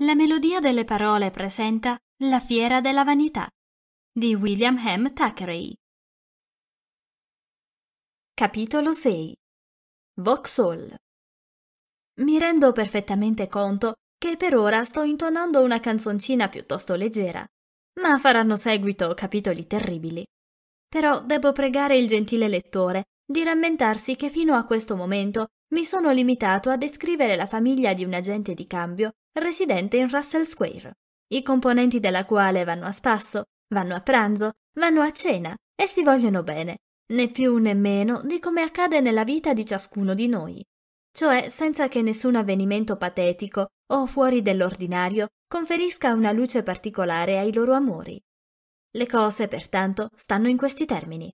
La melodia delle parole presenta La fiera della vanità di William M. Thackeray. Capitolo 6 Vauxhall Mi rendo perfettamente conto che per ora sto intonando una canzoncina piuttosto leggera, ma faranno seguito capitoli terribili. Però devo pregare il gentile lettore di rammentarsi che fino a questo momento mi sono limitato a descrivere la famiglia di un agente di cambio residente in Russell Square, i componenti della quale vanno a spasso, vanno a pranzo, vanno a cena e si vogliono bene, né più né meno di come accade nella vita di ciascuno di noi, cioè senza che nessun avvenimento patetico o fuori dell'ordinario conferisca una luce particolare ai loro amori. Le cose, pertanto, stanno in questi termini.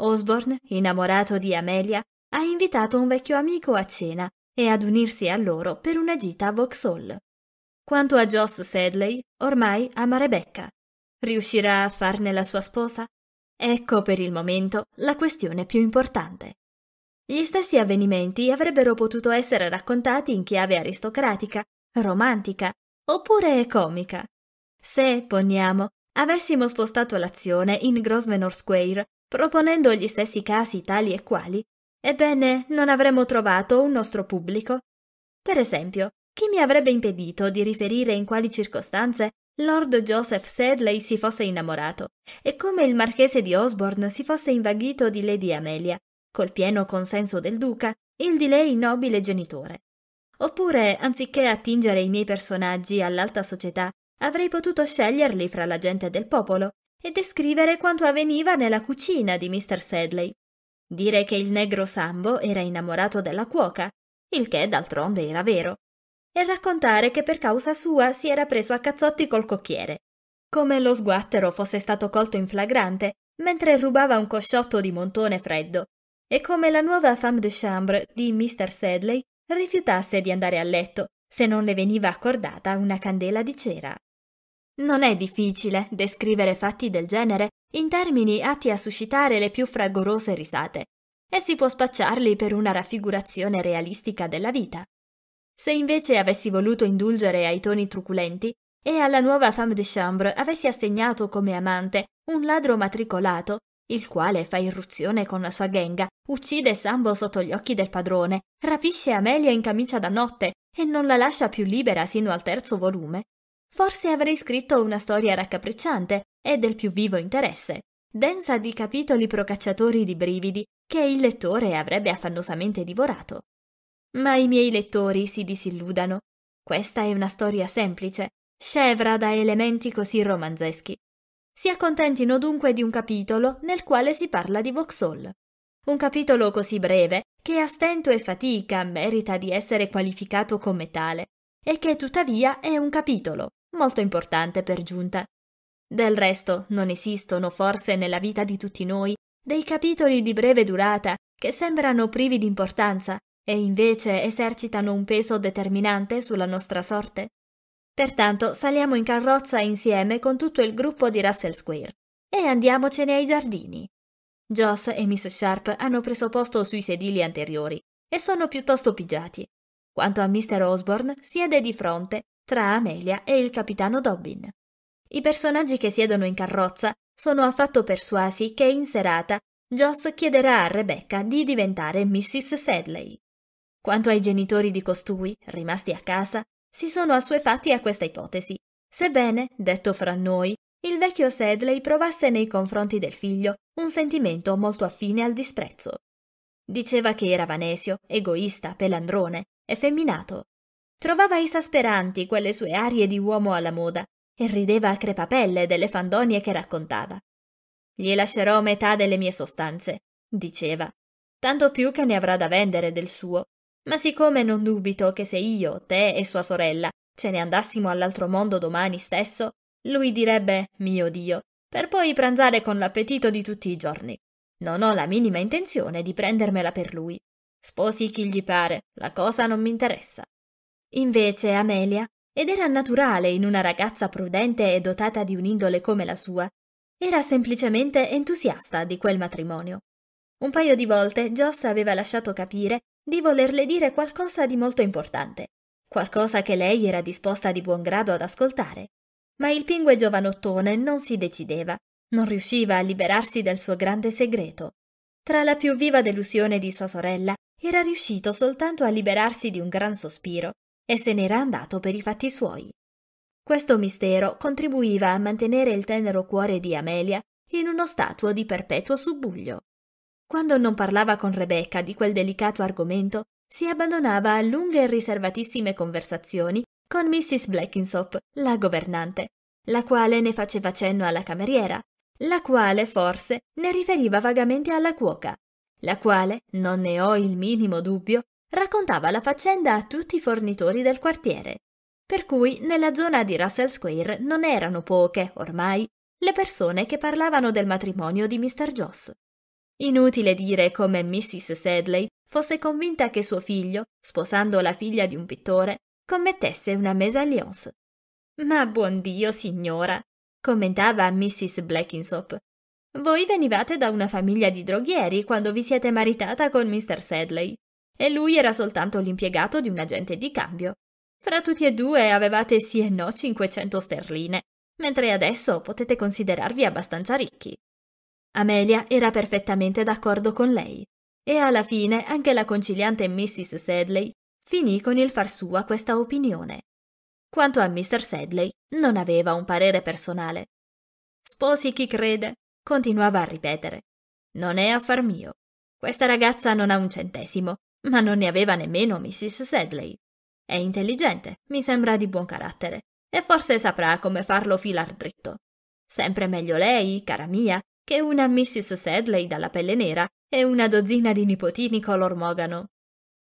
Osborne, innamorato di Amelia, ha invitato un vecchio amico a cena e ad unirsi a loro per una gita a Vauxhall. Quanto a Joss Sedley, ormai ama Rebecca. Riuscirà a farne la sua sposa? Ecco per il momento la questione più importante. Gli stessi avvenimenti avrebbero potuto essere raccontati in chiave aristocratica, romantica oppure comica. Se, poniamo, avessimo spostato l'azione in Grosvenor Square, proponendo gli stessi casi tali e quali, ebbene non avremmo trovato un nostro pubblico. Per esempio, chi mi avrebbe impedito di riferire in quali circostanze Lord Joseph Sedley si fosse innamorato e come il marchese di Osborne si fosse invaghito di Lady Amelia, col pieno consenso del duca, il di lei nobile genitore. Oppure, anziché attingere i miei personaggi all'alta società, avrei potuto sceglierli fra la gente del popolo e descrivere quanto avveniva nella cucina di Mr. Sedley. Dire che il negro Sambo era innamorato della cuoca, il che d'altronde era vero, e raccontare che per causa sua si era preso a cazzotti col cocchiere. Come lo sguattero fosse stato colto in flagrante mentre rubava un cosciotto di montone freddo, e come la nuova femme de chambre di Mr. Sedley rifiutasse di andare a letto se non le veniva accordata una candela di cera. Non è difficile descrivere fatti del genere in termini atti a suscitare le più fragorose risate, e si può spacciarli per una raffigurazione realistica della vita. Se invece avessi voluto indulgere ai toni truculenti e alla nuova femme de chambre avessi assegnato come amante un ladro matricolato, il quale fa irruzione con la sua ghenga, uccide Sambo sotto gli occhi del padrone, rapisce Amelia in camicia da notte e non la lascia più libera sino al terzo volume, forse avrei scritto una storia raccapricciante e del più vivo interesse, densa di capitoli procacciatori di brividi che il lettore avrebbe affannosamente divorato. Ma i miei lettori si disilludano. Questa è una storia semplice, scevra da elementi così romanzeschi. Si accontentino dunque di un capitolo nel quale si parla di Vauxhall. Un capitolo così breve che a stento e fatica merita di essere qualificato come tale, e che tuttavia è un capitolo, molto importante per giunta. Del resto, non esistono forse nella vita di tutti noi dei capitoli di breve durata che sembrano privi di importanza, e invece esercitano un peso determinante sulla nostra sorte? Pertanto saliamo in carrozza insieme con tutto il gruppo di Russell Square e andiamocene ai giardini. Joss e Miss Sharp hanno preso posto sui sedili anteriori e sono piuttosto pigiati. Quanto a Mr. Osborne, siede di fronte tra Amelia e il capitano Dobbin. I personaggi che siedono in carrozza sono affatto persuasi che in serata Joss chiederà a Rebecca di diventare Mrs. Sedley. Quanto ai genitori di costui, rimasti a casa, si sono assuefatti a questa ipotesi, sebbene, detto fra noi, il vecchio Sedley provasse nei confronti del figlio un sentimento molto affine al disprezzo. Diceva che era vanesio, egoista, pelandrone, effeminato. Trovava esasperanti quelle sue arie di uomo alla moda e rideva a crepapelle delle fandonie che raccontava. Gli lascerò metà delle mie sostanze, diceva, tanto più che ne avrà da vendere del suo, ma siccome non dubito che se io, te e sua sorella ce ne andassimo all'altro mondo domani stesso, lui direbbe mio Dio, per poi pranzare con l'appetito di tutti i giorni. Non ho la minima intenzione di prendermela per lui. Sposi chi gli pare, la cosa non mi interessa. Invece Amelia, ed era naturale in una ragazza prudente e dotata di un'indole come la sua, era semplicemente entusiasta di quel matrimonio. Un paio di volte Joss aveva lasciato capire di volerle dire qualcosa di molto importante, qualcosa che lei era disposta di buon grado ad ascoltare. Ma il pingue giovanottone non si decideva, non riusciva a liberarsi del suo grande segreto. Tra la più viva delusione di sua sorella, era riuscito soltanto a liberarsi di un gran sospiro e se n'era andato per i fatti suoi. Questo mistero contribuiva a mantenere il tenero cuore di Amelia in uno stato di perpetuo subbuglio. Quando non parlava con Rebecca di quel delicato argomento, si abbandonava a lunghe e riservatissime conversazioni con Mrs. Bleckinsop, la governante, la quale ne faceva cenno alla cameriera, la quale forse ne riferiva vagamente alla cuoca, la quale, non ne ho il minimo dubbio, raccontava la faccenda a tutti i fornitori del quartiere. Per cui nella zona di Russell Square non erano poche, ormai, le persone che parlavano del matrimonio di Mr. Joss. Inutile dire come Mrs. Sedley fosse convinta che suo figlio, sposando la figlia di un pittore, commettesse una mésalliance. Ma buon Dio, signora, commentava Mrs. Blackinsop. Voi venivate da una famiglia di droghieri quando vi siete maritata con Mr. Sedley, e lui era soltanto l'impiegato di un agente di cambio. Fra tutti e due avevate sì e no 500 sterline, mentre adesso potete considerarvi abbastanza ricchi. Amelia era perfettamente d'accordo con lei. E alla fine anche la conciliante Mrs. Sedley finì con il far sua questa opinione. Quanto a Mr. Sedley, non aveva un parere personale. Sposi chi crede, continuava a ripetere. Non è affar mio. Questa ragazza non ha un centesimo, ma non ne aveva nemmeno Mrs. Sedley. È intelligente, mi sembra di buon carattere, e forse saprà come farlo filar dritto. Sempre meglio lei, cara mia, che una Mrs. Sedley dalla pelle nera e una dozzina di nipotini color mogano.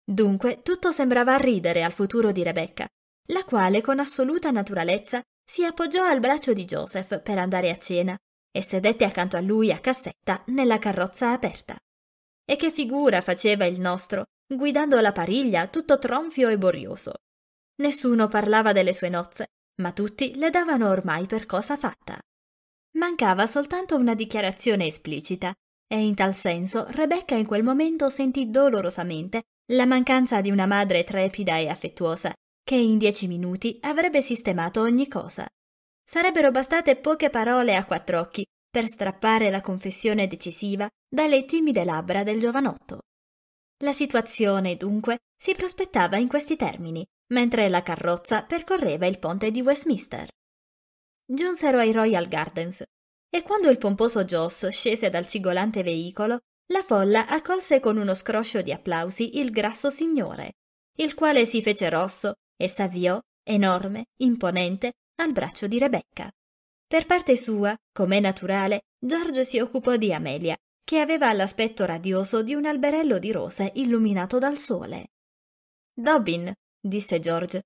Dunque tutto sembrava ridere al futuro di Rebecca, la quale con assoluta naturalezza si appoggiò al braccio di Joseph per andare a cena e sedette accanto a lui a cassetta nella carrozza aperta. E che figura faceva il nostro, guidando la pariglia tutto tronfio e borrioso. Nessuno parlava delle sue nozze, ma tutti le davano ormai per cosa fatta. Mancava soltanto una dichiarazione esplicita, e in tal senso Rebecca in quel momento sentì dolorosamente la mancanza di una madre trepida e affettuosa, che in dieci minuti avrebbe sistemato ogni cosa. Sarebbero bastate poche parole a quattro occhi per strappare la confessione decisiva dalle timide labbra del giovanotto. La situazione, dunque, si prospettava in questi termini, mentre la carrozza percorreva il ponte di Westminster. Giunsero ai Royal Gardens e quando il pomposo Joss scese dal cigolante veicolo, la folla accolse con uno scroscio di applausi il grasso signore, il quale si fece rosso e s'avviò, enorme, imponente, al braccio di Rebecca. Per parte sua, com'è naturale, George si occupò di Amelia, che aveva l'aspetto radioso di un alberello di rose illuminato dal sole. Dobbin, disse George,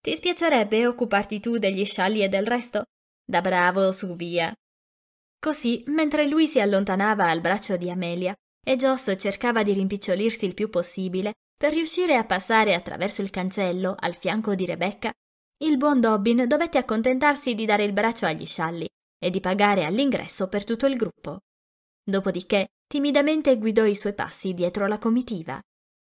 ti spiacerebbe occuparti tu degli scialli e del resto? Da bravo, su via. Così, mentre lui si allontanava al braccio di Amelia e Joss cercava di rimpicciolirsi il più possibile per riuscire a passare attraverso il cancello al fianco di Rebecca, il buon Dobbin dovette accontentarsi di dare il braccio agli scialli e di pagare all'ingresso per tutto il gruppo. Dopodiché, timidamente guidò i suoi passi dietro la comitiva.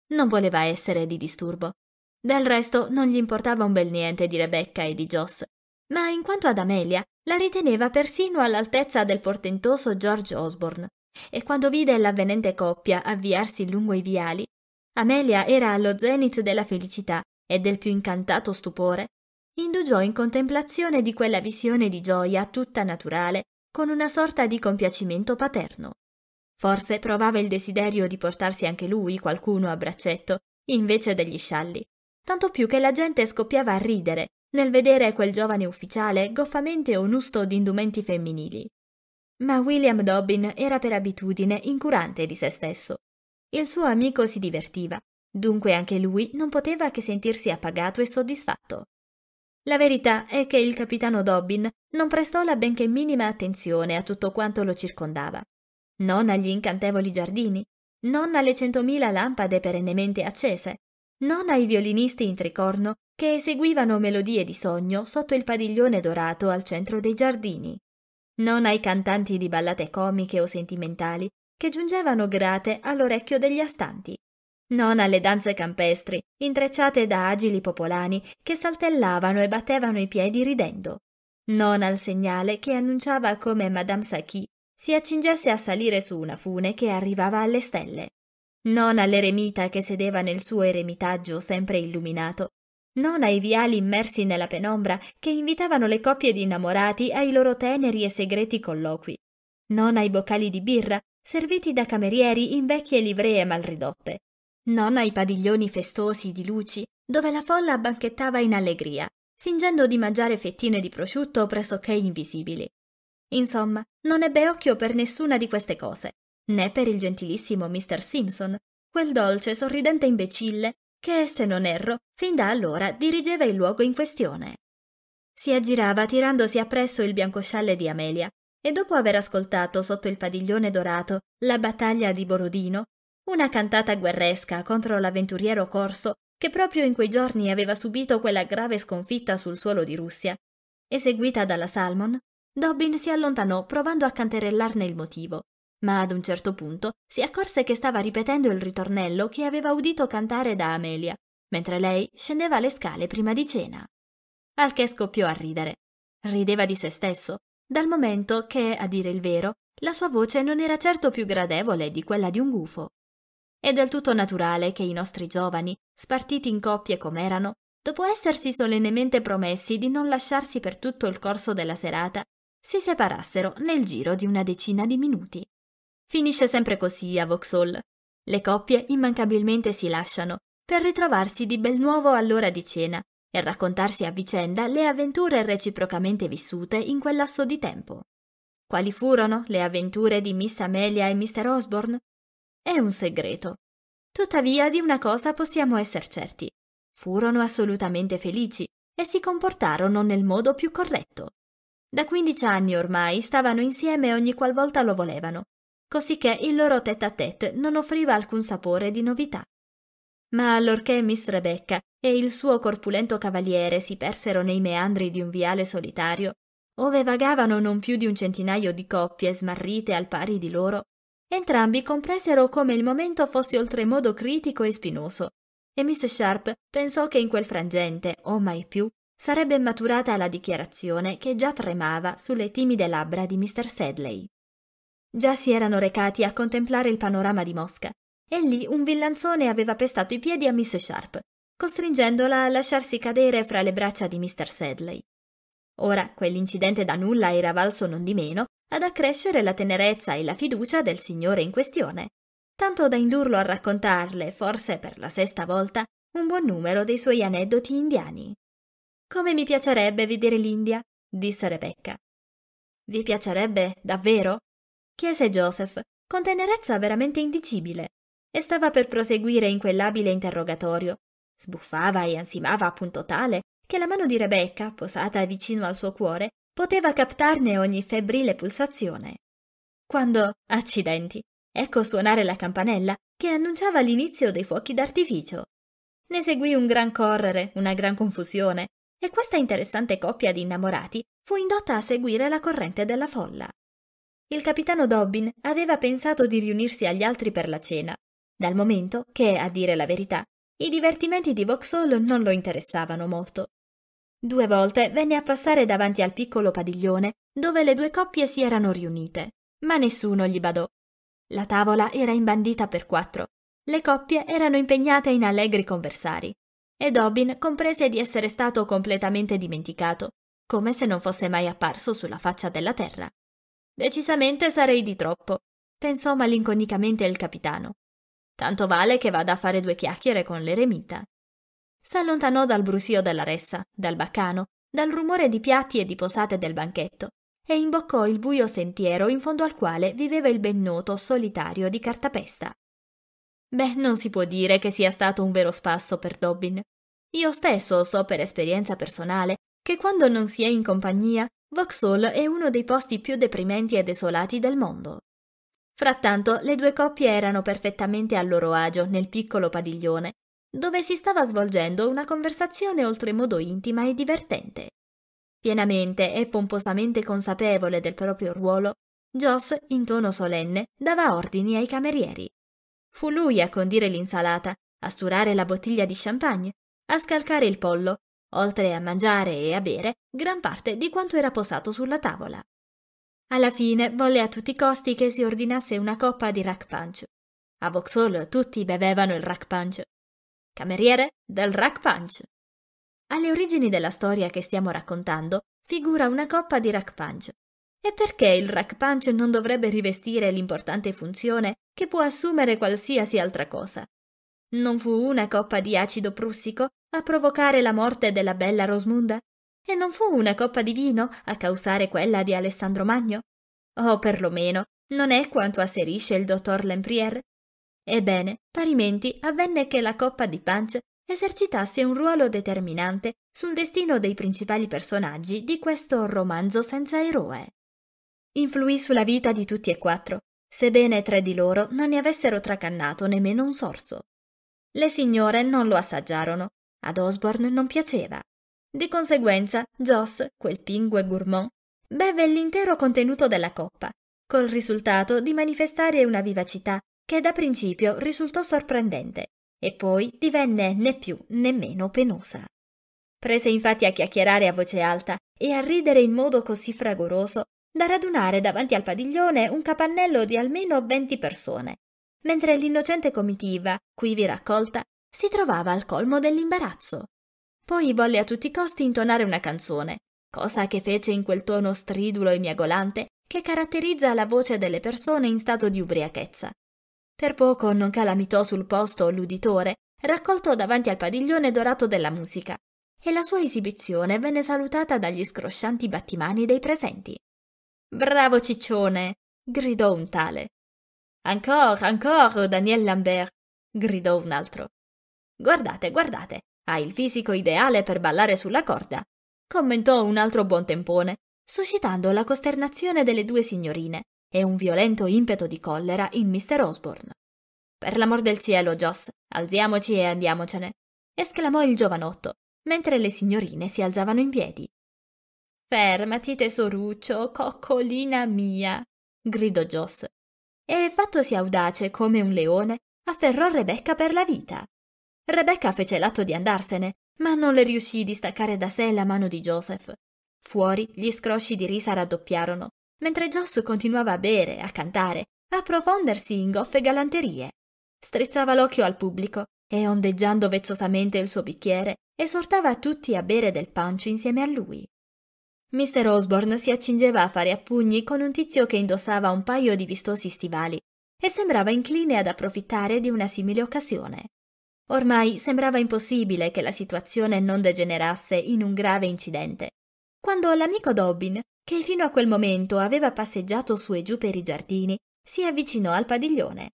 Non voleva essere di disturbo. Del resto non gli importava un bel niente di Rebecca e di Joss, ma in quanto ad Amelia la riteneva persino all'altezza del portentoso George Osborne, e quando vide l'avvenente coppia avviarsi lungo i viali, Amelia era allo zenith della felicità e del più incantato stupore, indugiò in contemplazione di quella visione di gioia tutta naturale con una sorta di compiacimento paterno. Forse provava il desiderio di portarsi anche lui qualcuno a braccetto, invece degli scialli, tanto più che la gente scoppiava a ridere nel vedere quel giovane ufficiale goffamente onusto di indumenti femminili. Ma William Dobbin era per abitudine incurante di se stesso. Il suo amico si divertiva, dunque anche lui non poteva che sentirsi appagato e soddisfatto. La verità è che il capitano Dobbin non prestò la benché minima attenzione a tutto quanto lo circondava. Non agli incantevoli giardini, non alle centomila lampade perennemente accese, non ai violinisti in tricorno che eseguivano melodie di sogno sotto il padiglione dorato al centro dei giardini, non ai cantanti di ballate comiche o sentimentali che giungevano grate all'orecchio degli astanti, non alle danze campestri intrecciate da agili popolani che saltellavano e battevano i piedi ridendo, non al segnale che annunciava come Madame Saki si accingesse a salire su una fune che arrivava alle stelle non all'eremita che sedeva nel suo eremitaggio sempre illuminato, non ai viali immersi nella penombra che invitavano le coppie di innamorati ai loro teneri e segreti colloqui, non ai boccali di birra serviti da camerieri in vecchie livree malridotte, non ai padiglioni festosi di luci dove la folla banchettava in allegria, fingendo di mangiare fettine di prosciutto pressoché invisibili. Insomma, non ebbe occhio per nessuna di queste cose né per il gentilissimo Mr. Simpson, quel dolce sorridente imbecille che, se non erro, fin da allora dirigeva il luogo in questione. Si aggirava tirandosi appresso il biancoscialle di Amelia e dopo aver ascoltato sotto il padiglione dorato la battaglia di Borodino, una cantata guerresca contro l'avventuriero corso che proprio in quei giorni aveva subito quella grave sconfitta sul suolo di Russia, eseguita dalla Salmon, Dobbin si allontanò provando a canterellarne il motivo, ma ad un certo punto si accorse che stava ripetendo il ritornello che aveva udito cantare da Amelia, mentre lei scendeva le scale prima di cena. Al che scoppiò a ridere. Rideva di se stesso, dal momento che, a dire il vero, la sua voce non era certo più gradevole di quella di un gufo. È del tutto naturale che i nostri giovani, spartiti in coppie com'erano, dopo essersi solennemente promessi di non lasciarsi per tutto il corso della serata, si separassero nel giro di una decina di minuti. Finisce sempre così a Vauxhall. Le coppie immancabilmente si lasciano per ritrovarsi di bel nuovo all'ora di cena e raccontarsi a vicenda le avventure reciprocamente vissute in quel lasso di tempo. Quali furono le avventure di Miss Amelia e Mr. Osborne? È un segreto. Tuttavia di una cosa possiamo essere certi. Furono assolutamente felici e si comportarono nel modo più corretto. Da 15 anni ormai stavano insieme ogni qualvolta lo volevano cosicché il loro tête-à-tête non offriva alcun sapore di novità. Ma allorché Miss Rebecca e il suo corpulento cavaliere si persero nei meandri di un viale solitario, ove vagavano non più di un centinaio di coppie smarrite al pari di loro, entrambi compresero come il momento fosse oltremodo critico e spinoso, e Miss Sharp pensò che in quel frangente, o mai più, sarebbe maturata la dichiarazione che già tremava sulle timide labbra di Mr. Sedley. Già si erano recati a contemplare il panorama di Mosca, e lì un villanzone aveva pestato i piedi a Miss Sharp, costringendola a lasciarsi cadere fra le braccia di Mr. Sedley. Ora quell'incidente da nulla era valso non di meno ad accrescere la tenerezza e la fiducia del signore in questione, tanto da indurlo a raccontarle, forse per la sesta volta, un buon numero dei suoi aneddoti indiani. Come mi piacerebbe vedere l'India, disse Rebecca. Vi piacerebbe davvero? chiese Joseph, con tenerezza veramente indicibile, e stava per proseguire in quell'abile interrogatorio. Sbuffava e ansimava a punto tale che la mano di Rebecca, posata vicino al suo cuore, poteva captarne ogni febbrile pulsazione. Quando, accidenti, ecco suonare la campanella che annunciava l'inizio dei fuochi d'artificio. Ne seguì un gran correre, una gran confusione, e questa interessante coppia di innamorati fu indotta a seguire la corrente della folla il capitano Dobbin aveva pensato di riunirsi agli altri per la cena, dal momento che, a dire la verità, i divertimenti di Vauxhall non lo interessavano molto. Due volte venne a passare davanti al piccolo padiglione dove le due coppie si erano riunite, ma nessuno gli badò. La tavola era imbandita per quattro. Le coppie erano impegnate in allegri conversari e Dobbin comprese di essere stato completamente dimenticato, come se non fosse mai apparso sulla faccia della terra. Decisamente sarei di troppo, pensò malinconicamente il capitano. Tanto vale che vada a fare due chiacchiere con l'eremita. S'allontanò dal brusio della ressa, dal baccano, dal rumore di piatti e di posate del banchetto, e imboccò il buio sentiero in fondo al quale viveva il ben noto solitario di Cartapesta. Beh, non si può dire che sia stato un vero spasso per Dobbin. Io stesso so per esperienza personale che quando non si è in compagnia Vauxhall è uno dei posti più deprimenti e desolati del mondo. Frattanto, le due coppie erano perfettamente a loro agio nel piccolo padiglione, dove si stava svolgendo una conversazione oltremodo intima e divertente. Pienamente e pomposamente consapevole del proprio ruolo, Joss, in tono solenne, dava ordini ai camerieri. Fu lui a condire l'insalata, a sturare la bottiglia di champagne, a scalcare il pollo, oltre a mangiare e a bere, gran parte di quanto era posato sulla tavola. Alla fine volle a tutti i costi che si ordinasse una coppa di rack punch. A Vauxhall tutti bevevano il rack punch. Cameriere del rack punch. Alle origini della storia che stiamo raccontando figura una coppa di rack punch. E perché il rack punch non dovrebbe rivestire l'importante funzione che può assumere qualsiasi altra cosa, non fu una coppa di acido prussico a provocare la morte della bella Rosmunda? E non fu una coppa di vino a causare quella di Alessandro Magno? O perlomeno, non è quanto asserisce il dottor Lemprier? Ebbene, parimenti avvenne che la coppa di Punch esercitasse un ruolo determinante sul destino dei principali personaggi di questo romanzo senza eroe. Influì sulla vita di tutti e quattro, sebbene tre di loro non ne avessero tracannato nemmeno un sorso. Le signore non lo assaggiarono. Ad Osborne non piaceva. Di conseguenza, Joss, quel pingue gourmand, beve l'intero contenuto della coppa, col risultato di manifestare una vivacità che da principio risultò sorprendente e poi divenne né più né meno penosa. Prese infatti a chiacchierare a voce alta e a ridere in modo così fragoroso da radunare davanti al padiglione un capannello di almeno venti persone, mentre l'innocente comitiva, quivi raccolta, si trovava al colmo dell'imbarazzo. Poi volle a tutti i costi intonare una canzone, cosa che fece in quel tono stridulo e miagolante che caratterizza la voce delle persone in stato di ubriachezza. Per poco non calamitò sul posto l'uditore, raccolto davanti al padiglione dorato della musica, e la sua esibizione venne salutata dagli scroscianti battimani dei presenti. Bravo ciccione! gridò un tale. Ancora, ancora, Daniel Lambert! gridò un altro. Guardate, guardate, ha il fisico ideale per ballare sulla corda, commentò un altro buon tempone, suscitando la costernazione delle due signorine e un violento impeto di collera in Mr. Osborne. Per l'amor del cielo, Joss, alziamoci e andiamocene, esclamò il giovanotto, mentre le signorine si alzavano in piedi. Fermati, tesoruccio, coccolina mia, gridò Joss, e, fattosi audace come un leone, afferrò Rebecca per la vita. Rebecca fece l'atto di andarsene, ma non le riuscì di staccare da sé la mano di Joseph. Fuori gli scrosci di risa raddoppiarono, mentre Joss continuava a bere, a cantare, a profondersi in goffe galanterie. Strizzava l'occhio al pubblico e, ondeggiando vezzosamente il suo bicchiere, esortava tutti a bere del punch insieme a lui. Mr. Osborne si accingeva a fare a pugni con un tizio che indossava un paio di vistosi stivali e sembrava incline ad approfittare di una simile occasione. Ormai sembrava impossibile che la situazione non degenerasse in un grave incidente, quando l'amico Dobbin, che fino a quel momento aveva passeggiato su e giù per i giardini, si avvicinò al padiglione.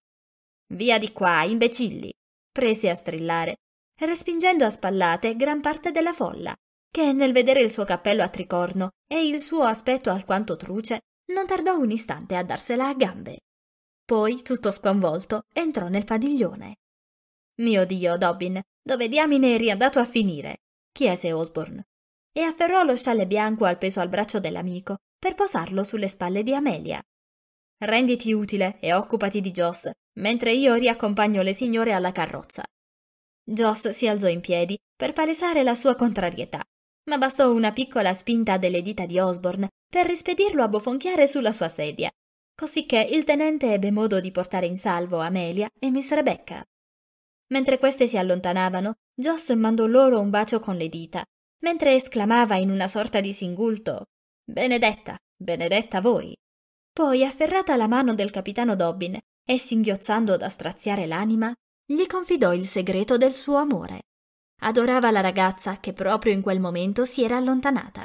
Via di qua, imbecilli! prese a strillare, respingendo a spallate gran parte della folla che nel vedere il suo cappello a tricorno e il suo aspetto alquanto truce, non tardò un istante a darsela a gambe. Poi, tutto sconvolto, entrò nel padiglione. Mio Dio, Dobbin, dove diamine eri andato a finire? chiese Osborne. E afferrò lo scialle bianco appeso al braccio dell'amico per posarlo sulle spalle di Amelia. Renditi utile e occupati di Joss, mentre io riaccompagno le signore alla carrozza. Joss si alzò in piedi per palesare la sua contrarietà ma bastò una piccola spinta delle dita di Osborne per rispedirlo a bofonchiare sulla sua sedia, cosicché il tenente ebbe modo di portare in salvo Amelia e Miss Rebecca. Mentre queste si allontanavano, Joss mandò loro un bacio con le dita, mentre esclamava in una sorta di singulto Benedetta, benedetta voi. Poi, afferrata la mano del capitano Dobbin e singhiozzando da straziare l'anima, gli confidò il segreto del suo amore. Adorava la ragazza che proprio in quel momento si era allontanata.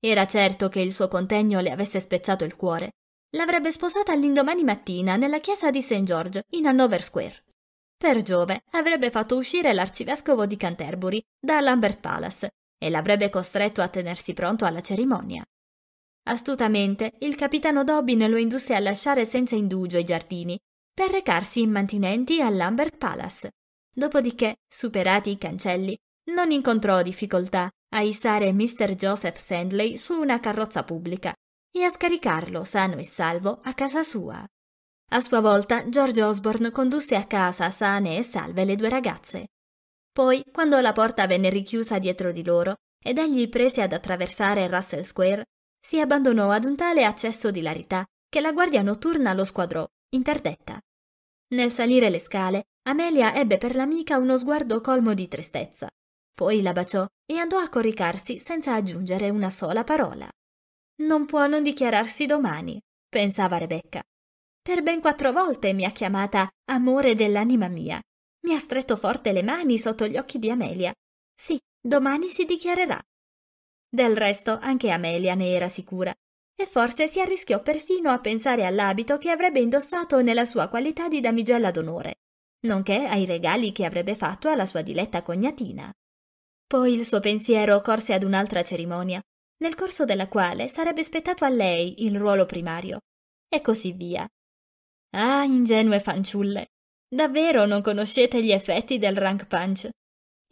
Era certo che il suo contegno le avesse spezzato il cuore. L'avrebbe sposata l'indomani mattina nella chiesa di St. George in Hanover Square. Per Giove avrebbe fatto uscire l'arcivescovo di Canterbury da Lambert Palace e l'avrebbe costretto a tenersi pronto alla cerimonia. Astutamente il capitano Dobbin lo indusse a lasciare senza indugio i giardini per recarsi immantinenti all'Ambert Palace, Dopodiché, superati i cancelli, non incontrò difficoltà a issare Mr. Joseph Sandley su una carrozza pubblica e a scaricarlo sano e salvo a casa sua. A sua volta, George Osborne condusse a casa sane e salve le due ragazze. Poi, quando la porta venne richiusa dietro di loro ed egli prese ad attraversare Russell Square, si abbandonò ad un tale accesso di larità che la guardia notturna lo squadrò, interdetta. Nel salire le scale, Amelia ebbe per l'amica uno sguardo colmo di tristezza. Poi la baciò e andò a coricarsi senza aggiungere una sola parola. Non può non dichiararsi domani, pensava Rebecca. Per ben quattro volte mi ha chiamata amore dell'anima mia. Mi ha stretto forte le mani sotto gli occhi di Amelia. Sì, domani si dichiarerà. Del resto anche Amelia ne era sicura e forse si arrischiò perfino a pensare all'abito che avrebbe indossato nella sua qualità di damigella d'onore, nonché ai regali che avrebbe fatto alla sua diletta cognatina. Poi il suo pensiero corse ad un'altra cerimonia, nel corso della quale sarebbe spettato a lei il ruolo primario, e così via. Ah, ingenue fanciulle! Davvero non conoscete gli effetti del rank punch?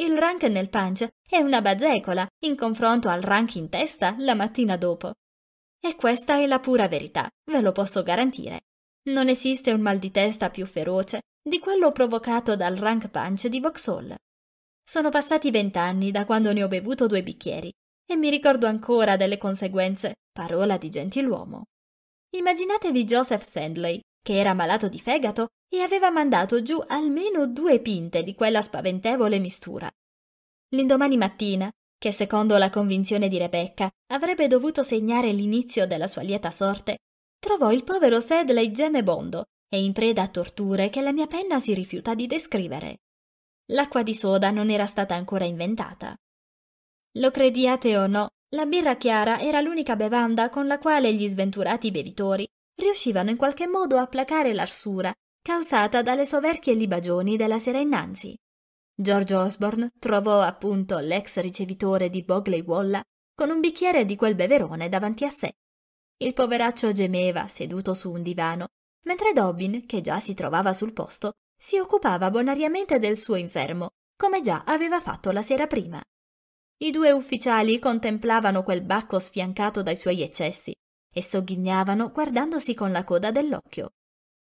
Il rank nel punch è una bazzecola in confronto al rank in testa la mattina dopo. E questa è la pura verità, ve lo posso garantire. Non esiste un mal di testa più feroce di quello provocato dal rank punch di Vauxhall. Sono passati vent'anni da quando ne ho bevuto due bicchieri e mi ricordo ancora delle conseguenze, parola di gentiluomo. Immaginatevi Joseph Sandley, che era malato di fegato e aveva mandato giù almeno due pinte di quella spaventevole mistura. L'indomani mattina che secondo la convinzione di Rebecca avrebbe dovuto segnare l'inizio della sua lieta sorte, trovò il povero Sedley gemebondo e in preda a torture che la mia penna si rifiuta di descrivere. L'acqua di soda non era stata ancora inventata. Lo crediate o no, la birra chiara era l'unica bevanda con la quale gli sventurati bevitori riuscivano in qualche modo a placare l'arsura causata dalle soverchie libagioni della sera innanzi. George Osborne trovò appunto l'ex ricevitore di Bogley Walla con un bicchiere di quel beverone davanti a sé. Il poveraccio gemeva seduto su un divano, mentre Dobbin, che già si trovava sul posto, si occupava bonariamente del suo infermo, come già aveva fatto la sera prima. I due ufficiali contemplavano quel bacco sfiancato dai suoi eccessi e sogghignavano guardandosi con la coda dell'occhio.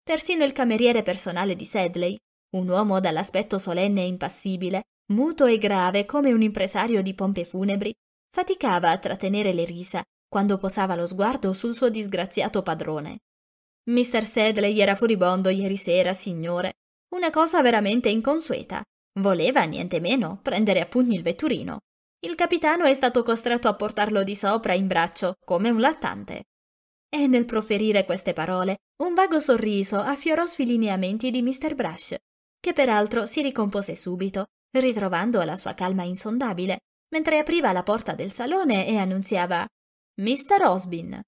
Persino il cameriere personale di Sedley, un uomo dall'aspetto solenne e impassibile, muto e grave come un impresario di pompe funebri, faticava a trattenere le risa quando posava lo sguardo sul suo disgraziato padrone. Mr. Sedley era furibondo ieri sera, signore. Una cosa veramente inconsueta. Voleva, niente meno, prendere a pugni il vetturino. Il capitano è stato costretto a portarlo di sopra in braccio, come un lattante. E nel proferire queste parole, un vago sorriso affiorò sui lineamenti di Mr. Brush, che peraltro si ricompose subito, ritrovando la sua calma insondabile, mentre apriva la porta del salone e annunziava Mister Osbin.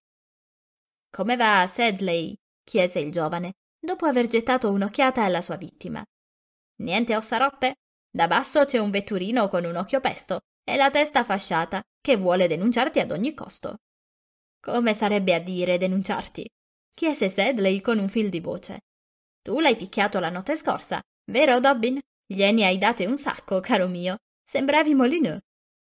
Come va, Sedley? chiese il giovane, dopo aver gettato un'occhiata alla sua vittima. Niente ossa rotte? Da basso c'è un vetturino con un occhio pesto e la testa fasciata, che vuole denunciarti ad ogni costo. Come sarebbe a dire denunciarti? chiese Sedley con un fil di voce. Tu l'hai picchiato la notte scorsa Vero, Dobbin? Gliene hai date un sacco, caro mio. Sembravi Molineux.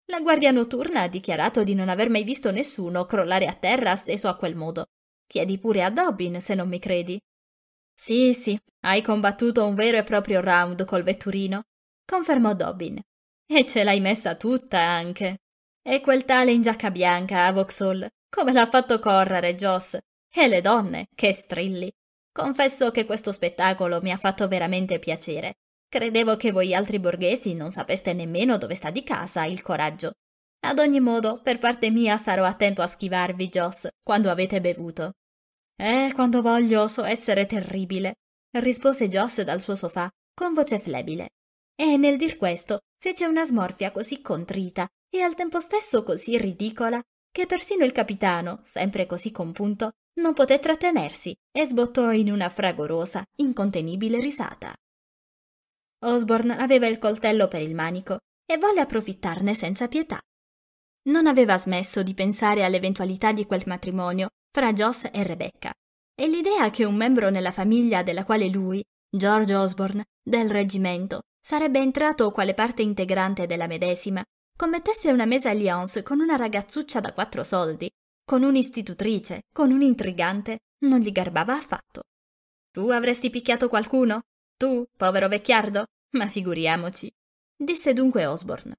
La guardia notturna ha dichiarato di non aver mai visto nessuno crollare a terra steso a quel modo. Chiedi pure a Dobbin se non mi credi. Sì, sì, hai combattuto un vero e proprio round col vetturino, confermò Dobbin. E ce l'hai messa tutta anche. E quel tale in giacca bianca a Vauxhall, come l'ha fatto correre Joss. E le donne, che strilli. Confesso che questo spettacolo mi ha fatto veramente piacere. Credevo che voi altri borghesi non sapeste nemmeno dove sta di casa il coraggio. Ad ogni modo, per parte mia sarò attento a schivarvi, Joss, quando avete bevuto. Eh, quando voglio so essere terribile, rispose Joss dal suo sofà con voce flebile. E nel dir questo fece una smorfia così contrita e al tempo stesso così ridicola che persino il capitano, sempre così compunto, non poté trattenersi e sbottò in una fragorosa, incontenibile risata. Osborne aveva il coltello per il manico e volle approfittarne senza pietà. Non aveva smesso di pensare all'eventualità di quel matrimonio fra Joss e Rebecca, e l'idea che un membro nella famiglia della quale lui, George Osborne, del reggimento, sarebbe entrato quale parte integrante della medesima, commettesse una mésalliance con una ragazzuccia da quattro soldi, con un'istitutrice, con un intrigante, non gli garbava affatto. Tu avresti picchiato qualcuno? Tu, povero vecchiardo? Ma figuriamoci. Disse dunque Osborne.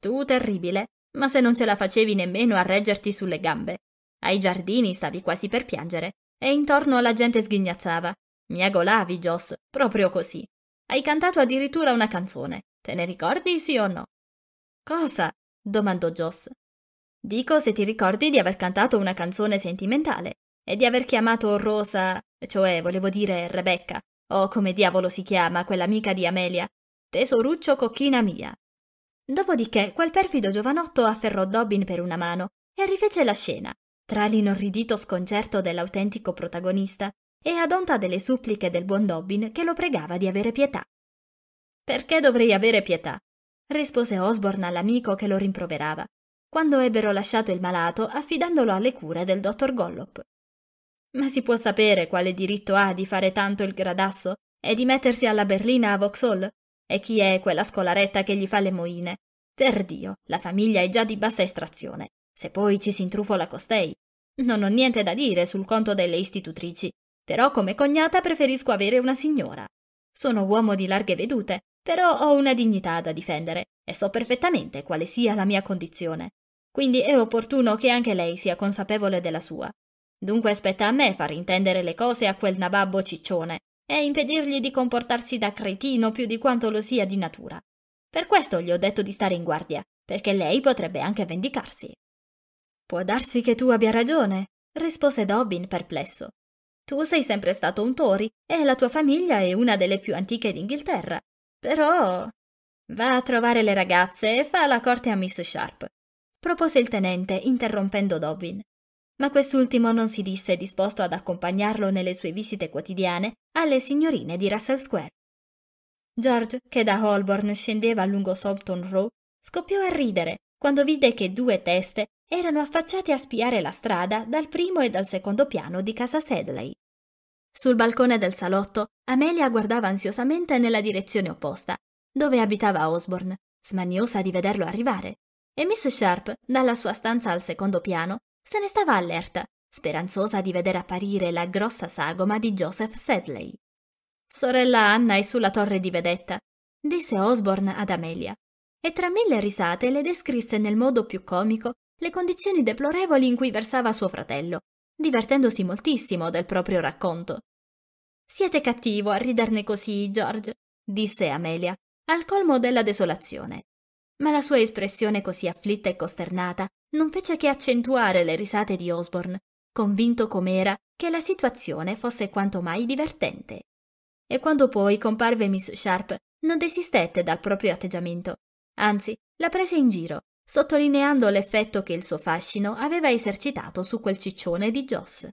Tu terribile, ma se non ce la facevi nemmeno a reggerti sulle gambe. Ai giardini stavi quasi per piangere, e intorno la gente sghignazzava. Miagolavi, Joss, proprio così. Hai cantato addirittura una canzone. Te ne ricordi, sì o no? Cosa? domandò Joss. Dico se ti ricordi di aver cantato una canzone sentimentale e di aver chiamato Rosa, cioè volevo dire Rebecca, o come diavolo si chiama quell'amica di Amelia, tesoruccio cocchina mia. Dopodiché quel perfido giovanotto afferrò Dobbin per una mano e rifece la scena, tra l'inorridito sconcerto dell'autentico protagonista e ad onta delle suppliche del buon Dobbin che lo pregava di avere pietà. Perché dovrei avere pietà? rispose Osborne all'amico che lo rimproverava quando ebbero lasciato il malato affidandolo alle cure del dottor Gollop. Ma si può sapere quale diritto ha di fare tanto il gradasso e di mettersi alla berlina a Vauxhall? E chi è quella scolaretta che gli fa le moine? Per Dio, la famiglia è già di bassa estrazione. Se poi ci si intrufola costei. Non ho niente da dire sul conto delle istitutrici, però come cognata preferisco avere una signora. Sono uomo di larghe vedute, però ho una dignità da difendere e so perfettamente quale sia la mia condizione quindi è opportuno che anche lei sia consapevole della sua. Dunque spetta a me far intendere le cose a quel nababbo ciccione e impedirgli di comportarsi da cretino più di quanto lo sia di natura. Per questo gli ho detto di stare in guardia, perché lei potrebbe anche vendicarsi. Può darsi che tu abbia ragione, rispose Dobbin perplesso. Tu sei sempre stato un Tori e la tua famiglia è una delle più antiche d'Inghilterra. Però. Va a trovare le ragazze e fa la corte a Miss Sharp propose il tenente, interrompendo Dobbin. Ma quest'ultimo non si disse disposto ad accompagnarlo nelle sue visite quotidiane alle signorine di Russell Square. George, che da Holborn scendeva lungo Sompton Row, scoppiò a ridere quando vide che due teste erano affacciate a spiare la strada dal primo e dal secondo piano di casa Sedley. Sul balcone del salotto, Amelia guardava ansiosamente nella direzione opposta, dove abitava Osborne, smaniosa di vederlo arrivare. E Miss Sharp, dalla sua stanza al secondo piano, se ne stava allerta, speranzosa di vedere apparire la grossa sagoma di Joseph Sedley. Sorella Anna è sulla torre di vedetta, disse Osborne ad Amelia, e tra mille risate le descrisse nel modo più comico le condizioni deplorevoli in cui versava suo fratello, divertendosi moltissimo del proprio racconto. Siete cattivo a riderne così, George, disse Amelia, al colmo della desolazione ma la sua espressione così afflitta e costernata non fece che accentuare le risate di Osborne, convinto com'era che la situazione fosse quanto mai divertente. E quando poi comparve Miss Sharp, non desistette dal proprio atteggiamento, anzi la prese in giro, sottolineando l'effetto che il suo fascino aveva esercitato su quel ciccione di Joss.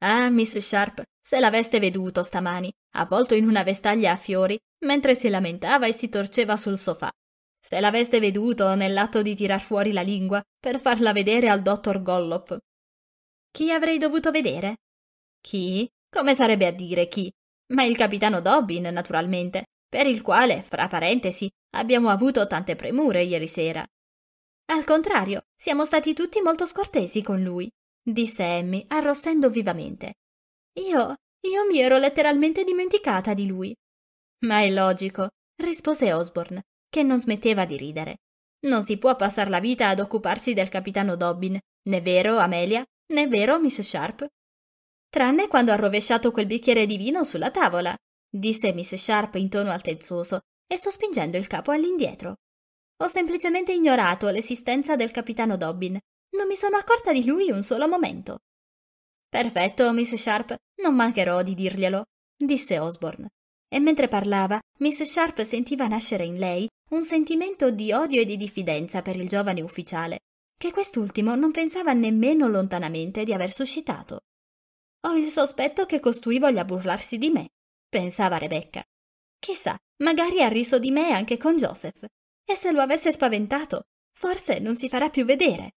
Ah, Miss Sharp, se l'aveste veduto stamani, avvolto in una vestaglia a fiori, mentre si lamentava e si torceva sul sofà, se l'aveste veduto nell'atto di tirar fuori la lingua per farla vedere al dottor Gollop. Chi avrei dovuto vedere? Chi? Come sarebbe a dire chi? Ma il capitano Dobbin, naturalmente, per il quale, fra parentesi, abbiamo avuto tante premure ieri sera. Al contrario, siamo stati tutti molto scortesi con lui, disse Emmy, arrossendo vivamente. Io, io mi ero letteralmente dimenticata di lui. Ma è logico, rispose Osborne che non smetteva di ridere. Non si può passare la vita ad occuparsi del capitano Dobbin, né vero, Amelia, né vero, Miss Sharp? Tranne quando ha rovesciato quel bicchiere di vino sulla tavola, disse Miss Sharp in tono altezzoso e sospingendo il capo all'indietro. Ho semplicemente ignorato l'esistenza del capitano Dobbin. Non mi sono accorta di lui un solo momento. Perfetto, Miss Sharp, non mancherò di dirglielo, disse Osborne. E mentre parlava, Miss Sharp sentiva nascere in lei un sentimento di odio e di diffidenza per il giovane ufficiale, che quest'ultimo non pensava nemmeno lontanamente di aver suscitato. Ho il sospetto che costui voglia burlarsi di me, pensava Rebecca. Chissà, magari ha riso di me anche con Joseph, e se lo avesse spaventato, forse non si farà più vedere.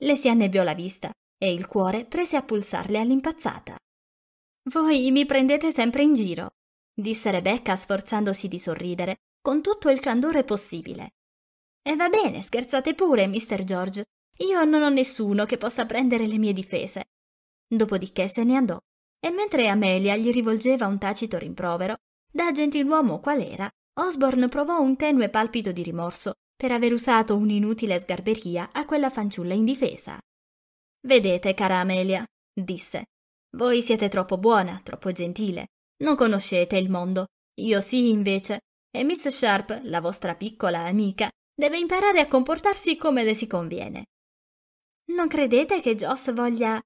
Le si annebbiò la vista e il cuore prese a pulsarle all'impazzata. Voi mi prendete sempre in giro, disse Rebecca sforzandosi di sorridere con tutto il candore possibile. E va bene, scherzate pure, Mr. George. Io non ho nessuno che possa prendere le mie difese. Dopodiché se ne andò, e mentre Amelia gli rivolgeva un tacito rimprovero, da gentiluomo qual era, Osborne provò un tenue palpito di rimorso per aver usato un'inutile sgarberia a quella fanciulla indifesa. Vedete, cara Amelia, disse, voi siete troppo buona, troppo gentile, non conoscete il mondo. Io sì, invece, e Miss Sharp, la vostra piccola amica, deve imparare a comportarsi come le si conviene. Non credete che Joss voglia...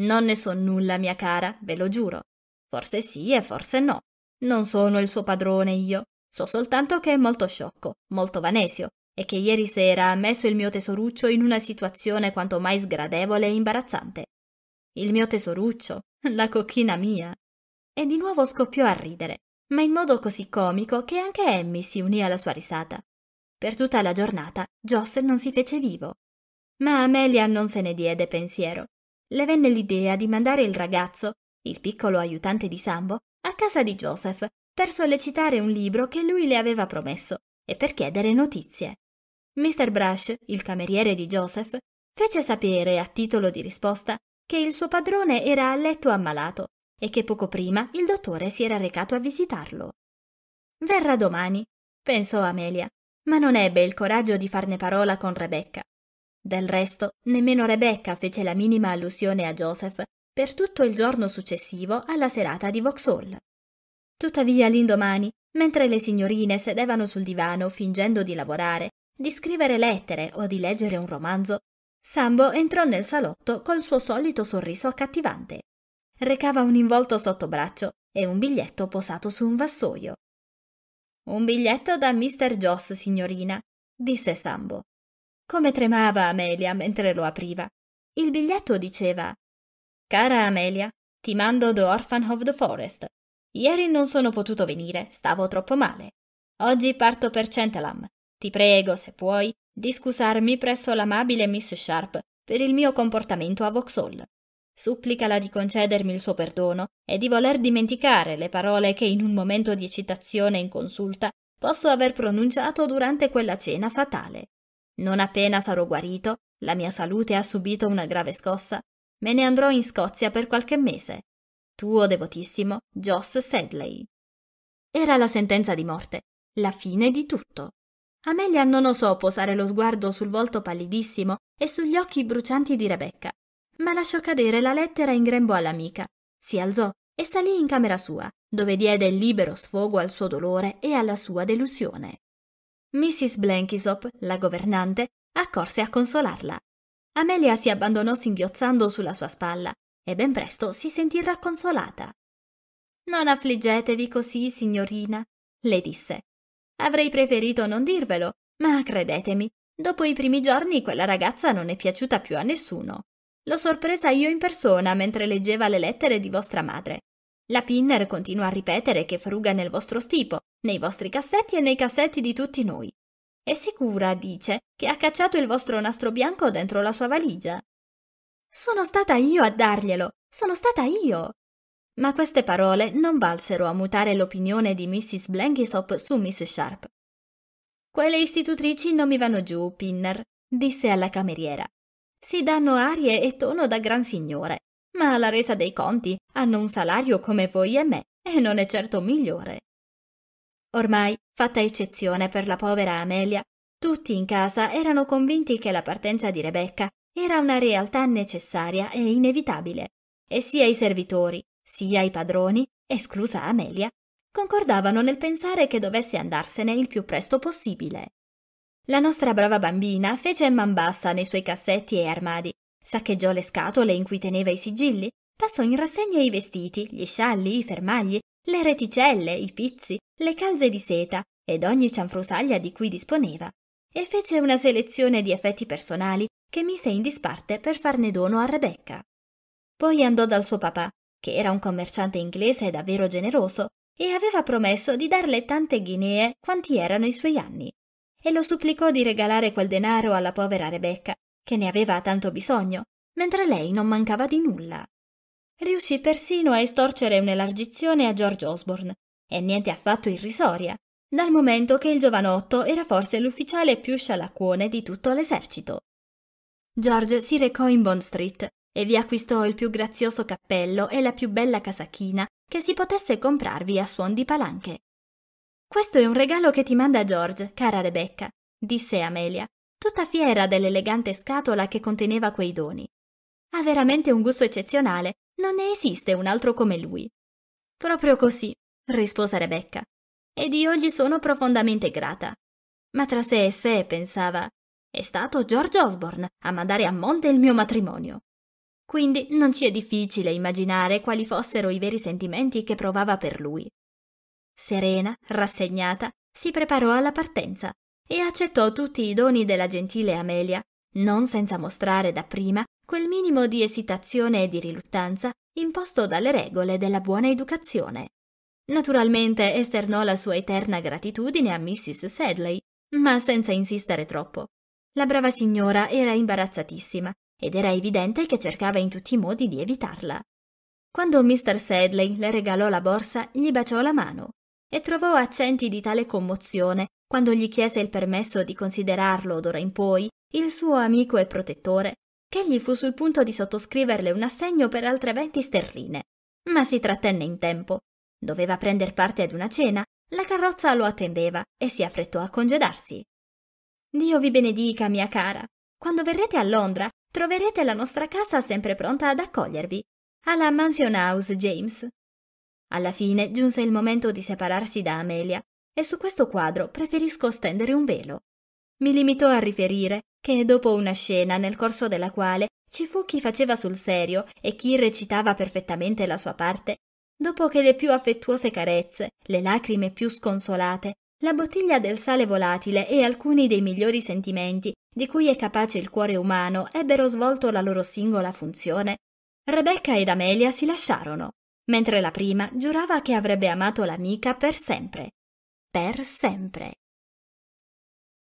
Non ne so nulla, mia cara, ve lo giuro. Forse sì e forse no. Non sono il suo padrone io. So soltanto che è molto sciocco, molto vanesio, e che ieri sera ha messo il mio tesoruccio in una situazione quanto mai sgradevole e imbarazzante. Il mio tesoruccio, la cocchina mia. E di nuovo scoppiò a ridere, ma in modo così comico che anche Emmy si unì alla sua risata. Per tutta la giornata Joss non si fece vivo. Ma Amelia non se ne diede pensiero. Le venne l'idea di mandare il ragazzo, il piccolo aiutante di Sambo, a casa di Joseph per sollecitare un libro che lui le aveva promesso e per chiedere notizie. Mr. Brush, il cameriere di Joseph, fece sapere a titolo di risposta che il suo padrone era a letto ammalato e che poco prima il dottore si era recato a visitarlo. Verrà domani, pensò Amelia, ma non ebbe il coraggio di farne parola con Rebecca. Del resto, nemmeno Rebecca fece la minima allusione a Joseph per tutto il giorno successivo alla serata di Vauxhall. Tuttavia, l'indomani, mentre le signorine sedevano sul divano fingendo di lavorare, di scrivere lettere o di leggere un romanzo, Sambo entrò nel salotto col suo solito sorriso accattivante. Recava un involto sotto braccio e un biglietto posato su un vassoio. Un biglietto da Mr. Joss, signorina, disse Sambo. Come tremava Amelia mentre lo apriva. Il biglietto diceva Cara Amelia, ti mando The Orphan of the Forest. Ieri non sono potuto venire, stavo troppo male. Oggi parto per Centelam. Ti prego, se puoi, di scusarmi presso l'amabile Miss Sharp per il mio comportamento a Vauxhall. Supplicala di concedermi il suo perdono e di voler dimenticare le parole che in un momento di eccitazione inconsulta posso aver pronunciato durante quella cena fatale. Non appena sarò guarito, la mia salute ha subito una grave scossa, me ne andrò in Scozia per qualche mese. Tuo devotissimo Joss Sedley. Era la sentenza di morte, la fine di tutto. Amelia non osò posare lo sguardo sul volto pallidissimo e sugli occhi brucianti di Rebecca, ma lasciò cadere la lettera in grembo all'amica. Si alzò e salì in camera sua, dove diede libero sfogo al suo dolore e alla sua delusione. Mrs. Blenchysop, la governante, accorse a consolarla. Amelia si abbandonò singhiozzando sulla sua spalla e ben presto si sentì racconsolata. Non affliggetevi così, signorina, le disse. Avrei preferito non dirvelo, ma credetemi, dopo i primi giorni quella ragazza non è piaciuta più a nessuno. L'ho sorpresa io in persona mentre leggeva le lettere di vostra madre. La Pinner continua a ripetere che fruga nel vostro stipo, nei vostri cassetti e nei cassetti di tutti noi. È sicura, dice, che ha cacciato il vostro nastro bianco dentro la sua valigia. Sono stata io a darglielo, sono stata io. Ma queste parole non valsero a mutare l'opinione di Mrs. Blankisop su Miss Sharp. Quelle istitutrici non mi vanno giù, Pinner, disse alla cameriera si danno arie e tono da gran signore, ma alla resa dei conti hanno un salario come voi e me, e non è certo migliore. Ormai, fatta eccezione per la povera Amelia, tutti in casa erano convinti che la partenza di Rebecca era una realtà necessaria e inevitabile, e sia i servitori, sia i padroni, esclusa Amelia, concordavano nel pensare che dovesse andarsene il più presto possibile. La nostra brava bambina fece man bassa nei suoi cassetti e armadi, saccheggiò le scatole in cui teneva i sigilli, passò in rassegna i vestiti, gli scialli, i fermagli, le reticelle, i pizzi, le calze di seta ed ogni cianfrusaglia di cui disponeva, e fece una selezione di effetti personali che mise in disparte per farne dono a Rebecca. Poi andò dal suo papà, che era un commerciante inglese davvero generoso, e aveva promesso di darle tante guinee quanti erano i suoi anni e lo supplicò di regalare quel denaro alla povera Rebecca, che ne aveva tanto bisogno, mentre lei non mancava di nulla. Riuscì persino a estorcere un'elargizione a George Osborne, e niente affatto irrisoria, dal momento che il giovanotto era forse l'ufficiale più scialacquone di tutto l'esercito. George si recò in Bond Street e vi acquistò il più grazioso cappello e la più bella casacchina che si potesse comprarvi a suon di palanche. Questo è un regalo che ti manda George, cara Rebecca, disse Amelia, tutta fiera dell'elegante scatola che conteneva quei doni. Ha veramente un gusto eccezionale, non ne esiste un altro come lui. Proprio così, rispose Rebecca, ed io gli sono profondamente grata. Ma tra sé e sé pensava, è stato George Osborne a mandare a monte il mio matrimonio. Quindi non ci è difficile immaginare quali fossero i veri sentimenti che provava per lui. Serena, rassegnata, si preparò alla partenza e accettò tutti i doni della gentile Amelia, non senza mostrare dapprima quel minimo di esitazione e di riluttanza imposto dalle regole della buona educazione. Naturalmente esternò la sua eterna gratitudine a Mrs. Sedley, ma senza insistere troppo. La brava signora era imbarazzatissima ed era evidente che cercava in tutti i modi di evitarla. Quando Mr. Sedley le regalò la borsa, gli baciò la mano e trovò accenti di tale commozione quando gli chiese il permesso di considerarlo d'ora in poi il suo amico e protettore, che egli fu sul punto di sottoscriverle un assegno per altre venti sterline. Ma si trattenne in tempo. Doveva prender parte ad una cena, la carrozza lo attendeva e si affrettò a congedarsi. Dio vi benedica, mia cara. Quando verrete a Londra, troverete la nostra casa sempre pronta ad accogliervi. Alla Mansion House, James, alla fine giunse il momento di separarsi da Amelia e su questo quadro preferisco stendere un velo. Mi limitò a riferire che dopo una scena nel corso della quale ci fu chi faceva sul serio e chi recitava perfettamente la sua parte, dopo che le più affettuose carezze, le lacrime più sconsolate, la bottiglia del sale volatile e alcuni dei migliori sentimenti di cui è capace il cuore umano ebbero svolto la loro singola funzione, Rebecca ed Amelia si lasciarono mentre la prima giurava che avrebbe amato l'amica per sempre. Per sempre.